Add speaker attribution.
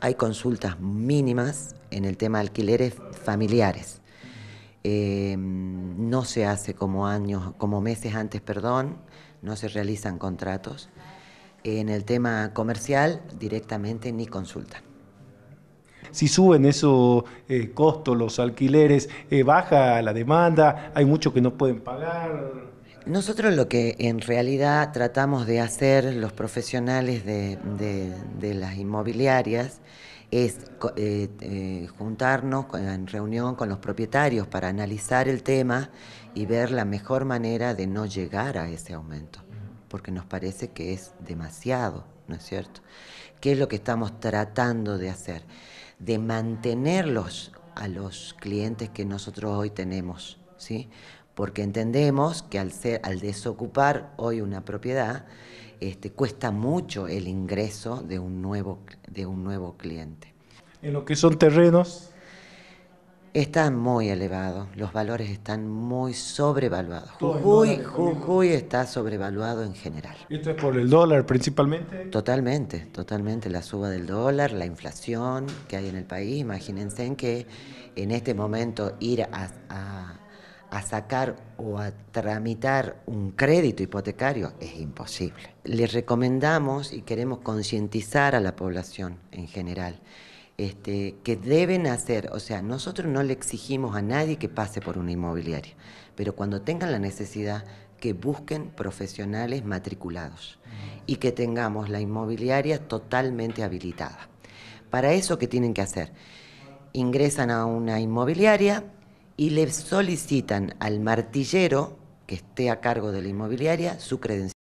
Speaker 1: hay consultas mínimas en el tema de alquileres familiares. Eh, no se hace como años, como meses antes, perdón, no se realizan contratos. En el tema comercial, directamente ni consultan. Si suben esos eh, costos, los alquileres, eh, baja la demanda, hay muchos que no pueden pagar. Nosotros lo que en realidad tratamos de hacer los profesionales de, las inmobiliarias es eh, eh, juntarnos en reunión con los propietarios para analizar el tema y ver la mejor manera de no llegar a ese aumento, porque nos parece que es demasiado, ¿no es cierto? ¿Qué es lo que estamos tratando de hacer? De mantenerlos a los clientes que nosotros hoy tenemos, ¿sí? porque entendemos que al, desocupar hoy una propiedad, este, cuesta mucho el ingreso de un, nuevo, cliente. En lo que son terrenos, están muy elevado, los valores están muy sobrevaluados. Jujuy, está sobrevaluado en general. ¿Esto es por el dólar principalmente? Totalmente, totalmente. La suba del dólar, la inflación que hay en el país. Imagínense en que en este momento ir a a sacar o a tramitar un crédito hipotecario es imposible. Les recomendamos y queremos concientizar a la población en general este, que deben hacer, o sea, nosotros no le exigimos a nadie que pase por una inmobiliaria, pero cuando tengan la necesidad que busquen profesionales matriculados y que tengamos la inmobiliaria totalmente habilitada. Para eso, ¿qué tienen que hacer? Ingresan a una inmobiliaria, y le solicitan al martillero que esté a cargo de la inmobiliaria su credencial.